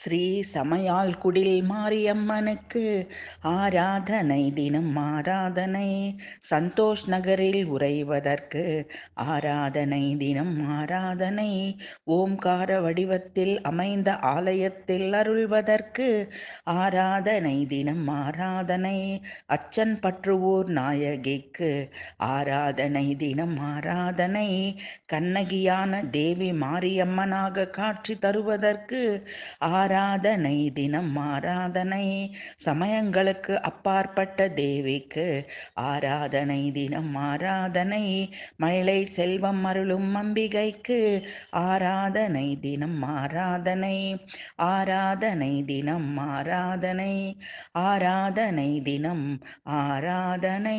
ஸ்ரீ சமையால் குடில் மாரியம்மனுக்கு ஆராதனை தினம் ஆராதனை சந்தோஷ் நகரில் உறைவதற்கு ஆராதனை தினம் ஆராதனை ஓம்கார வடிவத்தில் அமைந்த ஆலயத்தில் அருள்வதற்கு ஆராதனை தினம் ஆராதனை அச்சன் பற்றுவோர் நாயகிக்கு ஆராதனை தினம் ஆராதனை கண்ணகியான தேவி மாரியம்மனாக காட்சி தருவதற்கு ஆ ஆராதனை தினம் ஆராதனை சமயங்களுக்கு அப்பாற்பட்ட தேவிக்கு ஆராதனை தினம் ஆராதனை மயிலை செல்வம் அருளும் அம்பிகைக்கு ஆராதனை தினம் ஆராதனை ஆராதனை தினம் ஆராதனை ஆராதனை தினம் ஆராதனை